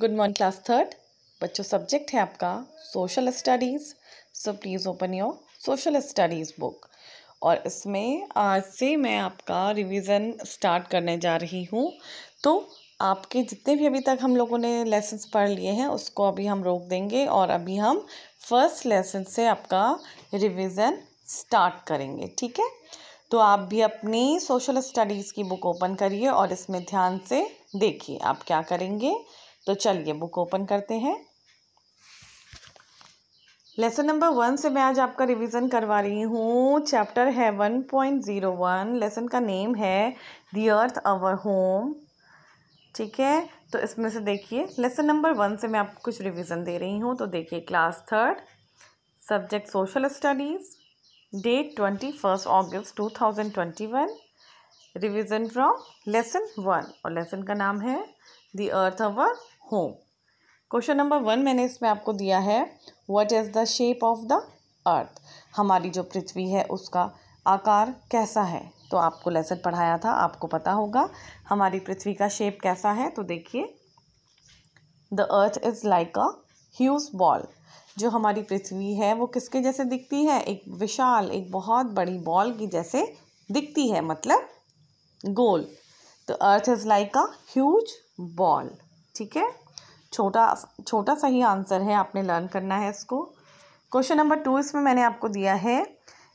good morning class third बच्चों subject है आपका social studies so please open your social studies book और इसमें आज से मैं आपका रिवीजन स्टार्ट करने जा रही हूँ तो आपके जितने भी अभी तक हम लोगों ने लेसन्स पढ़ लिए हैं उसको अभी हम रोक देंगे और अभी हम फर्स्ट लेसन से आपका रिवीजन स्टार्ट करेंगे ठीक है तो आप भी अपनी सोशल स्टडीज़ की बुक ओपन करिए और इसमें ध्यान से देखिए आप क्या करेंगे तो चलिए बुक ओपन करते हैं लेसन नंबर वन से मैं आज आपका रिवीजन करवा रही हूँ चैप्टर है one point zero one lesson का नेम है दी अर्थ अवर होम ठीक है तो इसमें से देखिए लेसन नंबर वन से मैं आपको कुछ रिवीजन दे रही हूँ तो देखिए class third subject social studies date twenty first August two thousand twenty one revision from lesson one और लेसन का नाम है the earth our home question number one मैंने इसमें आपको दिया है what is the shape of the earth हमारी जो पृथ्वी है उसका आकार कैसा है तो आपको लेसन पढ़ाया था आपको पता होगा हमारी पृथ्वी का शेप कैसा है तो देखिए the earth is like a huge ball जो हमारी पृथ्वी है वो किसके जैसे दिखती है एक विशाल एक बहुत बड़ी बॉल की जैसे दिखती है मतलब गोल तो earth is like a huge ball ठीक है छोटा छोटा सा ही आंसर है आपने लर्न करना है इसको क्वेश्चन नंबर टू इसमें मैंने आपको दिया है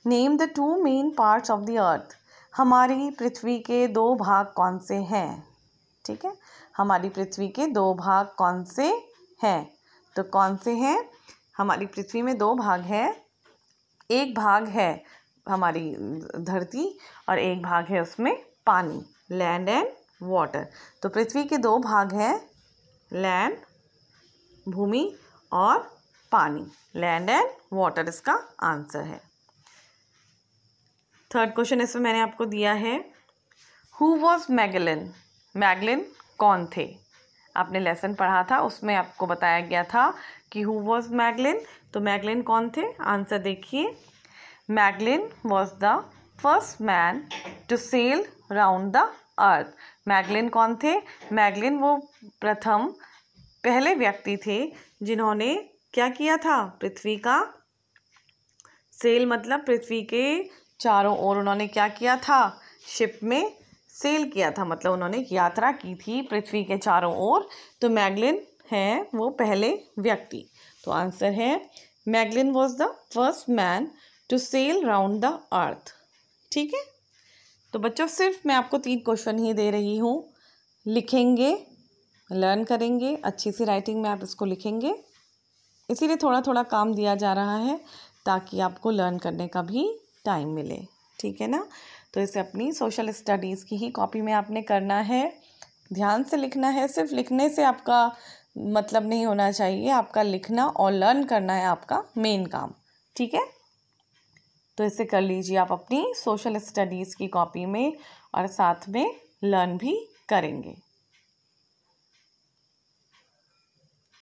name the two main parts of the earth हमारी पृथ्वी के दो भाग कौन से हैं ठीक है हमारी पृथ्वी के दो भाग कौन से हैं तो कौन से हैं हमारी पृथ्वी में दो भाग हैं एक भाग है हमारी धरती और एक भाग है उसमें पानी लैंड एंड वाटर तो पृथ्वी के दो भाग हैं लैंड भूमि और पानी लैंड एंड वाटर इसका आंसर है थर्ड क्वेश्चन इसमें मैंने आपको दिया है हु वॉज मैगलिन मैगलिन कौन थे आपने लेसन पढ़ा था उसमें आपको बताया गया था कि हु वॉज मैगलिन तो मैगलिन कौन थे आंसर देखिए Magellan was the first man to sail round the earth Magellan कौन थे मैगलिन वो प्रथम पहले व्यक्ति थे जिन्होंने क्या किया था पृथ्वी का सेल मतलब पृथ्वी के चारों ओर उन्होंने क्या किया था शिप में सेल किया था मतलब उन्होंने यात्रा की थी पृथ्वी के चारों ओर तो मैगलिन है वो पहले व्यक्ति तो आंसर है Magellan was the first man to sail round the earth ठीक है तो बच्चों सिर्फ मैं आपको तीन क्वेश्चन ही दे रही हूँ लिखेंगे लर्न करेंगे अच्छी सी राइटिंग में आप इसको लिखेंगे इसीलिए थोड़ा थोड़ा काम दिया जा रहा है ताकि आपको लर्न करने का भी टाइम मिले ठीक है ना तो इसे अपनी सोशल स्टडीज़ की ही कॉपी में आपने करना है ध्यान से लिखना है सिर्फ लिखने से आपका मतलब नहीं होना चाहिए आपका लिखना और लर्न करना है आपका मेन काम ठीक है तो इसे कर लीजिए आप अपनी सोशल स्टडीज़ की कॉपी में और साथ में लर्न भी करेंगे